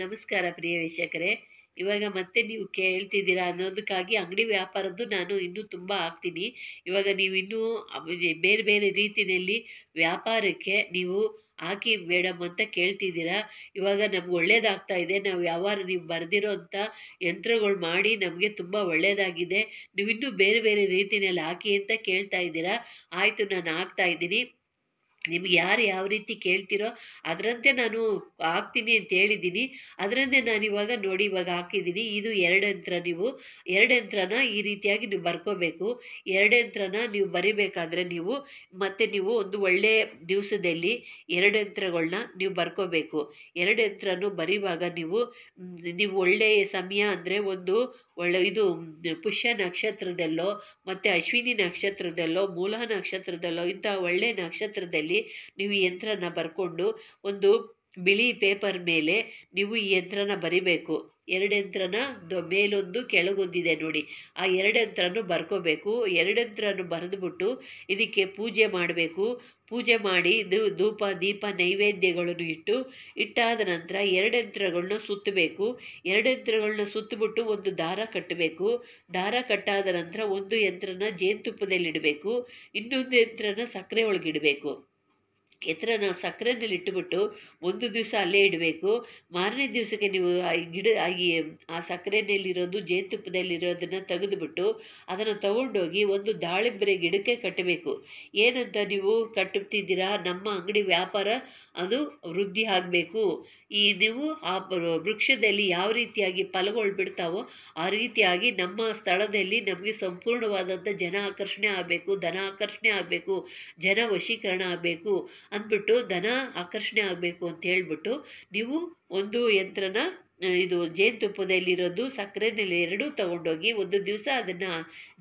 ನಮಸ್ಕಾರ ಪ್ರಿಯ ವೀಕ್ಷಕರೇ ಇವಾಗ ಮತ್ತೆ ನೀವು ಕೇಳ್ತಿದ್ದೀರಾ ಅನ್ನೋದಕ್ಕಾಗಿ ಅಂಗಡಿ ವ್ಯಾಪಾರದ್ದು ನಾನು ಇನ್ನೂ ತುಂಬ ಹಾಕ್ತೀನಿ ಇವಾಗ ನೀವು ಇನ್ನೂ ಬೇರೆ ಬೇರೆ ರೀತಿಯಲ್ಲಿ ವ್ಯಾಪಾರಕ್ಕೆ ನೀವು ಹಾಕಿ ಮೇಡಮ್ ಅಂತ ಕೇಳ್ತಿದ್ದೀರಾ ಇವಾಗ ನಮ್ಗೆ ಒಳ್ಳೇದಾಗ್ತಾ ಇದೆ ನಾವು ವ್ಯವಹಾರ ನೀವು ಬರೆದಿರೋ ಅಂಥ ಯಂತ್ರಗಳು ಮಾಡಿ ನಮಗೆ ತುಂಬ ಒಳ್ಳೆಯದಾಗಿದೆ ನೀವು ಇನ್ನೂ ಬೇರೆ ಬೇರೆ ರೀತಿಯಲ್ಲಿ ಹಾಕಿ ಅಂತ ಕೇಳ್ತಾ ಇದ್ದೀರಾ ಆಯಿತು ನಾನು ಹಾಕ್ತಾ ಇದ್ದೀನಿ ನಿಮ್ಗೆ ಯಾರು ಯಾವ ರೀತಿ ಕೇಳ್ತಿರೋ ಅದರಂತೆ ನಾನು ಹಾಕ್ತೀನಿ ಅಂತ ಹೇಳಿದ್ದೀನಿ ಅದರಂತೆ ನಾನು ಇವಾಗ ನೋಡಿ ಇವಾಗ ಹಾಕಿದ್ದೀನಿ ಇದು ಎರಡು ಯಂತ್ರ ನೀವು ಎರಡು ಯಂತ್ರನ ಈ ರೀತಿಯಾಗಿ ನೀವು ಬರ್ಕೋಬೇಕು ಎರಡು ಯಂತ್ರನ ನೀವು ಬರಿಬೇಕಾದ್ರೆ ನೀವು ಮತ್ತು ನೀವು ಒಂದು ಒಳ್ಳೆಯ ದಿವಸದಲ್ಲಿ ಎರಡು ಯಂತ್ರಗಳನ್ನ ನೀವು ಬರ್ಕೋಬೇಕು ಎರಡು ಯಂತ್ರನೂ ಬರೆಯುವಾಗ ನೀವು ನೀವು ಒಳ್ಳೆಯ ಸಮಯ ಅಂದರೆ ಒಂದು ಒಳ್ಳೆ ಇದು ಪುಷ್ಯ ನಕ್ಷತ್ರದಲ್ಲೋ ಮತ್ತು ಅಶ್ವಿನಿ ನಕ್ಷತ್ರದಲ್ಲೋ ಮೂಲ ನಕ್ಷತ್ರದಲ್ಲೋ ಇಂಥ ಒಳ್ಳೆಯ ನಕ್ಷತ್ರದಲ್ಲಿ ನೀವು ಯಂತ್ರನ ಬರ್ಕೊಂಡು ಒಂದು ಬಿಳಿ ಪೇಪರ್ ಮೇಲೆ ನೀವು ಈ ಯಂತ್ರನ ಬರಿಬೇಕು ಎರಡು ಯಂತ್ರನ ಮೇಲೊಂದು ಕೆಳಗೊಂದಿದೆ ನೋಡಿ ಆ ಎರಡು ಯಂತ್ರನೂ ಬರ್ಕೋಬೇಕು ಎರಡು ಯಂತ್ರನೂ ಬರೆದ್ಬಿಟ್ಟು ಇದಕ್ಕೆ ಪೂಜೆ ಮಾಡಬೇಕು ಪೂಜೆ ಮಾಡಿ ಧೂಪ ದೀಪ ನೈವೇದ್ಯಗಳನ್ನು ಇಟ್ಟು ಇಟ್ಟಾದ ನಂತರ ಎರಡು ಯಂತ್ರಗಳನ್ನ ಸುತ್ತಬೇಕು ಎರಡು ಯಂತ್ರಗಳನ್ನ ಸುತ್ತಿಬಿಟ್ಟು ಒಂದು ದಾರ ಕಟ್ಟಬೇಕು ದಾರ ಕಟ್ಟಾದ ನಂತರ ಒಂದು ಯಂತ್ರನ ಜೇನುತುಪ್ಪದಲ್ಲಿಡಬೇಕು ಇನ್ನೊಂದು ಯಂತ್ರನ ಸಕ್ಕರೆ ಒಳಗಿಡಬೇಕು ಎತ್ತರ ನಾವು ಸಕ್ಕರೆನಲ್ಲಿ ಇಟ್ಟುಬಿಟ್ಟು ಒಂದು ದಿವಸ ಅಲ್ಲೇ ಇಡಬೇಕು ಮಾರನೇ ದಿವಸಕ್ಕೆ ನೀವು ಆ ಗಿಡ ಈ ಆ ಸಕ್ಕರೆಯಲ್ಲಿರೋದು ಜೇನುತುಪ್ಪದಲ್ಲಿರೋದನ್ನು ತೆಗೆದುಬಿಟ್ಟು ಅದನ್ನು ತಗೊಂಡೋಗಿ ಒಂದು ದಾಳಿಂಬೆ ಗಿಡಕ್ಕೆ ಕಟ್ಟಬೇಕು ಏನಂತ ನೀವು ಕಟ್ಟುತ್ತಿದ್ದೀರಾ ನಮ್ಮ ಅಂಗಡಿ ವ್ಯಾಪಾರ ಅದು ವೃದ್ಧಿ ಆಗಬೇಕು ಈ ನೀವು ಆ ವೃಕ್ಷದಲ್ಲಿ ಯಾವ ರೀತಿಯಾಗಿ ಫಲಗಳು ಬಿಡ್ತಾವೋ ಆ ರೀತಿಯಾಗಿ ನಮ್ಮ ಸ್ಥಳದಲ್ಲಿ ನಮಗೆ ಸಂಪೂರ್ಣವಾದಂಥ ಜನ ಆಕರ್ಷಣೆ ಆಗಬೇಕು ಧನ ಆಕರ್ಷಣೆ ಆಗಬೇಕು ಜನ ವಶೀಕರಣ ಆಗಬೇಕು ಅಂದ್ಬಿಟ್ಟು ದನ ಆಕರ್ಷಣೆ ಆಗಬೇಕು ಅಂತ ಹೇಳಿಬಿಟ್ಟು ನೀವು ಒಂದು ಯಂತ್ರನ ಇದು ಜೇನುತುಪ್ಪದಲ್ಲಿರೋದು ಸಕ್ಕರೆನಲ್ಲಿ ಎರಡೂ ತೊಗೊಂಡೋಗಿ ಒಂದು ದಿವಸ ಅದನ್ನು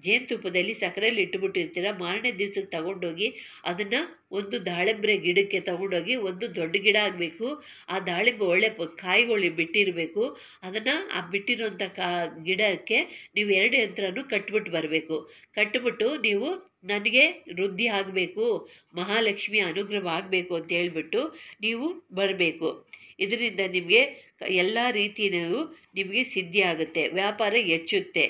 ಜೇನುತುಪ್ಪದಲ್ಲಿ ಸಕ್ಕರೆಯಲ್ಲಿ ಇಟ್ಟುಬಿಟ್ಟಿರ್ತೀರ ಮಾರನೇ ದಿವ್ಸಕ್ಕೆ ತಗೊಂಡೋಗಿ ಅದನ್ನು ಒಂದು ದಾಳಿಂಬೆ ಗಿಡಕ್ಕೆ ತಗೊಂಡೋಗಿ ಒಂದು ದೊಡ್ಡ ಗಿಡ ಆಗಬೇಕು ಆ ದಾಳಿಂಬೆ ಒಳ್ಳೆ ಕಾಯಿಗಳು ಬಿಟ್ಟಿರಬೇಕು ಅದನ್ನು ಆ ಬಿಟ್ಟಿರೋಂಥ ಕಾ ಗಿಡಕ್ಕೆ ನೀವು ಎರಡು ಯಂತ್ರನೂ ಕಟ್ಬಿಟ್ಟು ಬರಬೇಕು ಕಟ್ಬಿಟ್ಟು ನೀವು ನನಗೆ ವೃದ್ಧಿ ಆಗಬೇಕು ಮಹಾಲಕ್ಷ್ಮಿ ಅನುಗ್ರಹ ಆಗಬೇಕು ಅಂತ ಹೇಳ್ಬಿಟ್ಟು ನೀವು ಬರಬೇಕು ಇದರಿಂದ ನಿಮಗೆ ಎಲ್ಲ ರೀತಿಯೂ ನಿಮಗೆ ಸಿದ್ಧಿ ಆಗುತ್ತೆ ವ್ಯಾಪಾರ ಹೆಚ್ಚುತ್ತೆ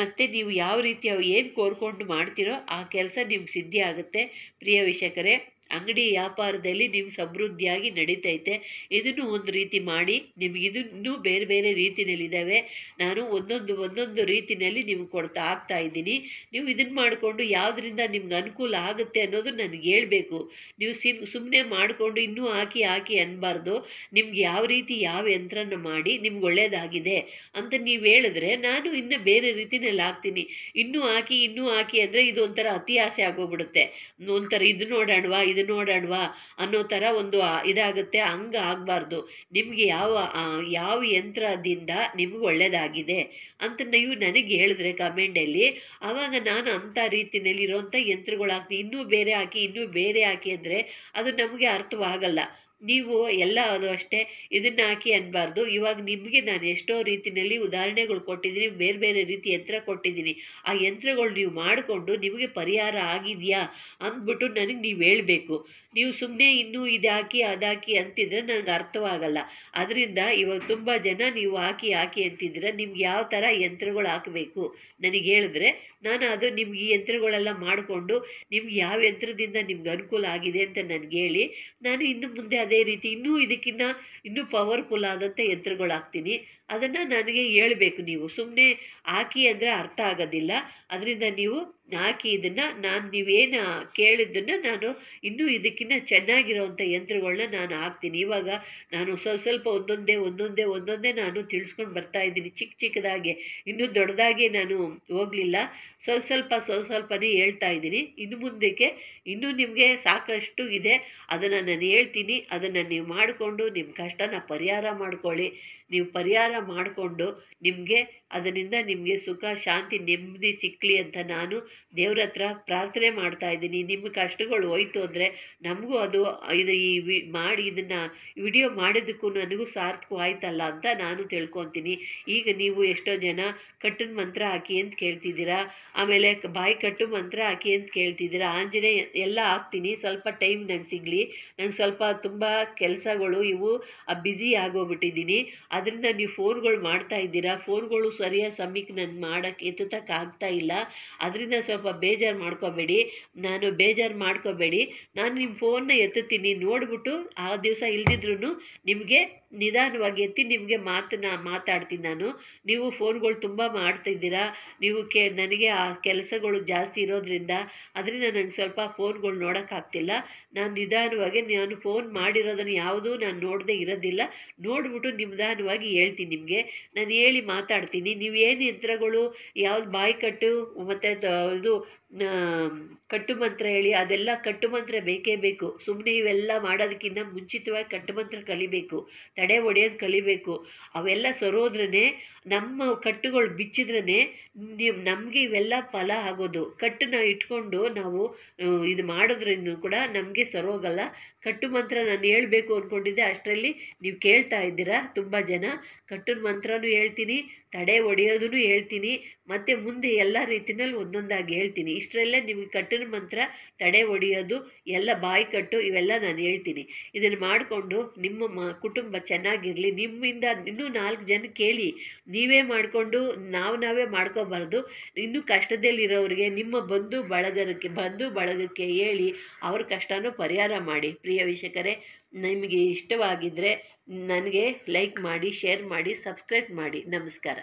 ಮತ್ತು ನೀವು ಯಾವ ರೀತಿ ಏನು ಕೋರ್ಕೊಂಡು ಮಾಡ್ತೀರೋ ಆ ಕೆಲಸ ನಿಮ್ಗೆ ಸಿದ್ಧಿ ಆಗುತ್ತೆ ಪ್ರಿಯ ವೀಕ್ಷಕರೇ ಅಂಗಡಿ ವ್ಯಾಪಾರದಲ್ಲಿ ನೀವು ಸಮೃದ್ಧಿಯಾಗಿ ನಡೀತೈತೆ ಇದನ್ನು ಒಂದು ರೀತಿ ಮಾಡಿ ನಿಮಗೆ ಇದನ್ನು ಬೇರೆ ಬೇರೆ ರೀತಿಯಲ್ಲಿದ್ದಾವೆ ನಾನು ಒಂದೊಂದು ಒಂದೊಂದು ರೀತಿಯಲ್ಲಿ ನಿಮ್ಗೆ ಕೊಡ್ತಾ ಆಗ್ತಾ ಇದ್ದೀನಿ ನೀವು ಇದನ್ನು ಮಾಡಿಕೊಂಡು ಯಾವುದರಿಂದ ನಿಮ್ಗೆ ಅನುಕೂಲ ಆಗುತ್ತೆ ಅನ್ನೋದು ನನಗೆ ಹೇಳಬೇಕು ನೀವು ಸಿಮ್ ಸುಮ್ಮನೆ ಮಾಡಿಕೊಂಡು ಇನ್ನೂ ಹಾಕಿ ಹಾಕಿ ಅನ್ನಬಾರ್ದು ನಿಮ್ಗೆ ಯಾವ ರೀತಿ ಯಾವ ಯಂತ್ರನ ಮಾಡಿ ನಿಮ್ಗೆ ಒಳ್ಳೆಯದಾಗಿದೆ ಅಂತ ನೀವು ಹೇಳಿದ್ರೆ ನಾನು ಇನ್ನೂ ಬೇರೆ ರೀತಿಯಲ್ಲಿ ಹಾಕ್ತೀನಿ ಇನ್ನೂ ಹಾಕಿ ಇನ್ನೂ ಹಾಕಿ ಅಂದರೆ ಇದು ಒಂಥರ ಅತಿ ಆಸೆ ಆಗೋಗ್ಬಿಡುತ್ತೆ ಒಂಥರ ಇದು ನೋಡೋಣವಾ ಇದು ನೋಡೋಣವಾ ಅನ್ನೋ ಥರ ಒಂದು ಇದಾಗುತ್ತೆ ಹಂಗೆ ಆಗಬಾರ್ದು ನಿಮಗೆ ಯಾವ ಯಾವ ಯಂತ್ರದಿಂದ ನಿಮ್ಗೆ ಒಳ್ಳೆಯದಾಗಿದೆ ಅಂತ ನೀವು ನನಗೆ ಹೇಳಿದ್ರೆ ಕಮೆಂಟಲ್ಲಿ ಆವಾಗ ನಾನು ಅಂಥ ರೀತಿಯಲ್ಲಿ ಇರೋವಂಥ ಯಂತ್ರಗಳು ಹಾಕ್ತೀನಿ ಇನ್ನೂ ಬೇರೆ ಹಾಕಿ ಇನ್ನೂ ಬೇರೆ ಹಾಕಿ ಅಂದರೆ ಅದು ನಮಗೆ ಅರ್ಥವಾಗಲ್ಲ ನೀವು ಎಲ್ಲ ಅದು ಅಷ್ಟೇ ಇದನ್ನು ಹಾಕಿ ಅನ್ಬಾರ್ದು ಇವಾಗ ನಿಮಗೆ ನಾನು ಎಷ್ಟೋ ರೀತಿಯಲ್ಲಿ ಉದಾಹರಣೆಗಳು ಕೊಟ್ಟಿದ್ದೀನಿ ಬೇರೆ ಬೇರೆ ರೀತಿ ಯಂತ್ರ ಕೊಟ್ಟಿದ್ದೀನಿ ಆ ಯಂತ್ರಗಳು ನೀವು ಮಾಡಿಕೊಂಡು ನಿಮಗೆ ಪರಿಹಾರ ಆಗಿದೆಯಾ ಅಂದ್ಬಿಟ್ಟು ನನಗೆ ನೀವು ಹೇಳಬೇಕು ನೀವು ಸುಮ್ಮನೆ ಇನ್ನೂ ಇದು ಹಾಕಿ ಅದಾಕಿ ಅಂತಿದ್ರೆ ನನಗೆ ಅರ್ಥವಾಗಲ್ಲ ಅದರಿಂದ ಇವಾಗ ತುಂಬ ಜನ ನೀವು ಹಾಕಿ ಹಾಕಿ ಅಂತಿದ್ರೆ ನಿಮ್ಗೆ ಯಾವ ಥರ ಯಂತ್ರಗಳು ಹಾಕಬೇಕು ನನಗೆ ಹೇಳಿದ್ರೆ ನಾನು ಅದು ನಿಮ್ಗೆ ಈ ಯಂತ್ರಗಳೆಲ್ಲ ಮಾಡಿಕೊಂಡು ನಿಮ್ಗೆ ಯಾವ ಯಂತ್ರದಿಂದ ನಿಮ್ಗೆ ಅನುಕೂಲ ಆಗಿದೆ ಅಂತ ನನಗೆ ಹೇಳಿ ನಾನು ಇನ್ನು ಮುಂದೆ ಅದೇ ಅದೇ ರೀತಿ ಇನ್ನೂ ಇದಕ್ಕಿನ್ನ ಇನ್ನೂ ಪವರ್ಫುಲ್ ಆದಂಥ ಯಂತ್ರಗಳಾಗ್ತೀನಿ ಅದನ್ನು ನನಗೆ ಹೇಳ್ಬೇಕು ನೀವು ಸುಮ್ಮನೆ ಹಾಕಿ ಅಂದರೆ ಅರ್ಥ ಆಗೋದಿಲ್ಲ ಅದರಿಂದ ನೀವು ಹಾಕಿ ಇದನ್ನು ನಾನು ನೀವೇನು ಕೇಳಿದ್ದನ್ನು ನಾನು ಇನ್ನೂ ಇದಕ್ಕಿಂತ ಚೆನ್ನಾಗಿರೋವಂಥ ಯಂತ್ರಗಳನ್ನ ನಾನು ಹಾಕ್ತೀನಿ ಇವಾಗ ನಾನು ಸ್ವಲ್ಪ ಸ್ವಲ್ಪ ಒಂದೊಂದೇ ಒಂದೊಂದೇ ಒಂದೊಂದೇ ನಾನು ತಿಳಿಸ್ಕೊಂಡು ಬರ್ತಾ ಇದ್ದೀನಿ ಚಿಕ್ಕ ಚಿಕ್ಕದಾಗಿ ಇನ್ನೂ ದೊಡ್ಡದಾಗಿ ನಾನು ಹೋಗಲಿಲ್ಲ ಸ್ವಲ್ಪ ಸ್ವಲ್ಪ ಸ್ವಲ್ಪ ಸ್ವಲ್ಪನೇ ಹೇಳ್ತಾ ಇದ್ದೀನಿ ಇನ್ನು ಮುಂದಕ್ಕೆ ಇನ್ನೂ ನಿಮಗೆ ಸಾಕಷ್ಟು ಇದೆ ಅದನ್ನು ನಾನು ಹೇಳ್ತೀನಿ ಅದನ್ನು ನೀವು ಮಾಡಿಕೊಂಡು ನಿಮ್ಮ ಕಷ್ಟನ ಪರಿಹಾರ ಮಾಡ್ಕೊಳ್ಳಿ ನೀವು ಪರಿಹಾರ ಮಾಡಿಕೊಂಡು ನಿಮಗೆ ಅದರಿಂದ ನಿಮಗೆ ಸುಖ ಶಾಂತಿ ನೆಮ್ಮದಿ ಸಿಕ್ಕಲಿ ಅಂತ ನಾನು ದೇವ್ರ ಹತ್ರ ಪ್ರಾರ್ಥನೆ ಮಾಡ್ತಾ ಇದ್ದೀನಿ ನಿಮ್ಮ ಕಷ್ಟಗಳು ಹೋಯ್ತು ಅಂದರೆ ನಮಗೂ ಅದು ಇದು ಈ ವಿ ಮಾಡಿ ಇದನ್ನು ವಿಡಿಯೋ ಮಾಡಿದ್ದಕ್ಕೂ ನನಗೂ ಸಾರ್ಥಕವಾಯ್ತಲ್ಲ ಅಂತ ನಾನು ತಿಳ್ಕೊತೀನಿ ಈಗ ನೀವು ಎಷ್ಟೋ ಜನ ಕಟ್ಟಿನ ಮಂತ್ರ ಹಾಕಿ ಅಂತ ಕೇಳ್ತಿದ್ದೀರಾ ಆಮೇಲೆ ಬಾಯಿ ಕಟ್ಟು ಮಂತ್ರ ಹಾಕಿ ಅಂತ ಕೇಳ್ತಿದ್ದೀರಾ ಆಂಜನೇಯ ಎಲ್ಲ ಹಾಕ್ತೀನಿ ಸ್ವಲ್ಪ ಟೈಮ್ ನಂಗೆ ಸಿಗಲಿ ನಂಗೆ ಸ್ವಲ್ಪ ತುಂಬ ಕೆಲಸಗಳು ಇವು ಬ್ಯುಸಿ ಆಗೋಗ್ಬಿಟ್ಟಿದ್ದೀನಿ ಅದರಿಂದ ನೀವು ಫೋನ್ಗಳು ಮಾಡ್ತಾ ಇದ್ದೀರಾ ಫೋನ್ಗಳು ಸರಿಯಾದ ಸಮಯಕ್ಕೆ ನಾನು ಮಾಡೋಕ್ಕೆ ಆಗ್ತಾ ಇಲ್ಲ ಅದರಿಂದ ಸ್ವಲ್ಪ ಬೇಜಾರು ಮಾಡ್ಕೋಬೇಡಿ ನಾನು ಬೇಜಾರು ಮಾಡ್ಕೋಬೇಡಿ ನಾನು ನಿಮ್ಮ ಫೋನ್ನ ಎತ್ತುತ್ತೀನಿ ನೋಡಿಬಿಟ್ಟು ಆ ದಿವಸ ಇಲ್ದಿದ್ರೂ ನಿಮಗೆ ನಿಧಾನವಾಗಿ ಎತ್ತಿ ನಿಮಗೆ ಮಾತನ್ನ ಮಾತಾಡ್ತೀನಿ ನಾನು ನೀವು ಫೋನ್ಗಳು ತುಂಬ ಮಾಡ್ತಿದ್ದೀರಾ ನೀವು ಕೇ ನನಗೆ ಆ ಕೆಲಸಗಳು ಜಾಸ್ತಿ ಇರೋದ್ರಿಂದ ಅದರಿಂದ ನನಗೆ ಸ್ವಲ್ಪ ಫೋನ್ಗಳು ನೋಡೋಕ್ಕಾಗ್ತಿಲ್ಲ ನಾನು ನಿಧಾನವಾಗಿ ನಾನು ಫೋನ್ ಮಾಡಿರೋದನ್ನು ಯಾವುದೂ ನಾನು ನೋಡದೇ ಇರೋದಿಲ್ಲ ನೋಡಿಬಿಟ್ಟು ನಿಧಾನವಾಗಿ ಹೇಳ್ತೀನಿ ನಿಮಗೆ ನಾನು ಹೇಳಿ ಮಾತಾಡ್ತೀನಿ ನೀವು ಏನು ಯಂತ್ರಗಳು ಯಾವ್ದು ಬಾಯಿ ಮತ್ತು ಇದು ಕಟ್ಟುಮಂತ್ರ ಹೇಳಿ ಅದೆಲ್ಲ ಕಟ್ಟುಮಂತ್ರ ಬೇಕೇ ಬೇಕು ಸುಮ್ಮನೆ ಇವೆಲ್ಲ ಮಾಡೋದಕ್ಕಿಂತ ಮುಂಚಿತವಾಗಿ ಕಟ್ಟುಮಂತ್ರ ಕಲಿಬೇಕು ತಡೆ ಒಡೆಯೋದು ಕಲಿಬೇಕು ಅವೆಲ್ಲ ಸರೋದ್ರೇ ನಮ್ಮ ಕಟ್ಟುಗಳು ಬಿಚ್ಚಿದ್ರೇ ನಮಗೆ ಇವೆಲ್ಲ ಫಲ ಆಗೋದು ಕಟ್ಟನ್ನ ಇಟ್ಕೊಂಡು ನಾವು ಇದು ಮಾಡೋದ್ರಿಂದ ಕೂಡ ನಮಗೆ ಸರೋಗಲ್ಲ ಮಂತ್ರ ನಾನು ಹೇಳಬೇಕು ಅಂದ್ಕೊಂಡಿದ್ದೆ ಅಷ್ಟರಲ್ಲಿ ನೀವು ಕೇಳ್ತಾ ಇದ್ದೀರಾ ತುಂಬ ಜನ ಕಟ್ಟಿನ ಮಂತ್ರನೂ ಹೇಳ್ತೀನಿ ತಡೆ ಒಡೆಯೋದನ್ನು ಹೇಳ್ತೀನಿ ಮತ್ತು ಮುಂದೆ ಎಲ್ಲ ರೀತಿಯಲ್ಲಿ ಒಂದೊಂದಾಗಿ ಹೇಳ್ತೀನಿ ಇಷ್ಟರಲ್ಲೇ ನಿಮಗೆ ಕಟ್ಟಿನ ಮಂತ್ರ ತಡೆ ಒಡೆಯೋದು ಎಲ್ಲ ಬಾಯಿ ಕಟ್ಟು ಇವೆಲ್ಲ ನಾನು ಹೇಳ್ತೀನಿ ಇದನ್ನು ಮಾಡಿಕೊಂಡು ನಿಮ್ಮ ಮ ಕುಟುಂಬ ಚೆನ್ನಾಗಿರಲಿ ನಿಮ್ಮಿಂದ ಇನ್ನೂ ನಾಲ್ಕು ಜನ ಕೇಳಿ ನೀವೇ ಮಾಡಿಕೊಂಡು ನಾವು ನಾವೇ ಮಾಡ್ಕೋಬಾರ್ದು ಇನ್ನೂ ಕಷ್ಟದಲ್ಲಿರೋರಿಗೆ ನಿಮ್ಮ ಬಂಧು ಬಳಗಕ್ಕೆ ಬಂಧು ಬಳಗಕ್ಕೆ ಹೇಳಿ ಅವ್ರ ಕಷ್ಟನೂ ಪರಿಹಾರ ಮಾಡಿ ಪ್ರಿಯ ವೀಕ್ಷಕರೇ ನಿಮಗೆ ಇಷ್ಟವಾಗಿದ್ದರೆ ನನಗೆ ಲೈಕ್ ಮಾಡಿ ಶೇರ್ ಮಾಡಿ ಸಬ್ಸ್ಕ್ರೈಬ್ ಮಾಡಿ ನಮಸ್ಕಾರ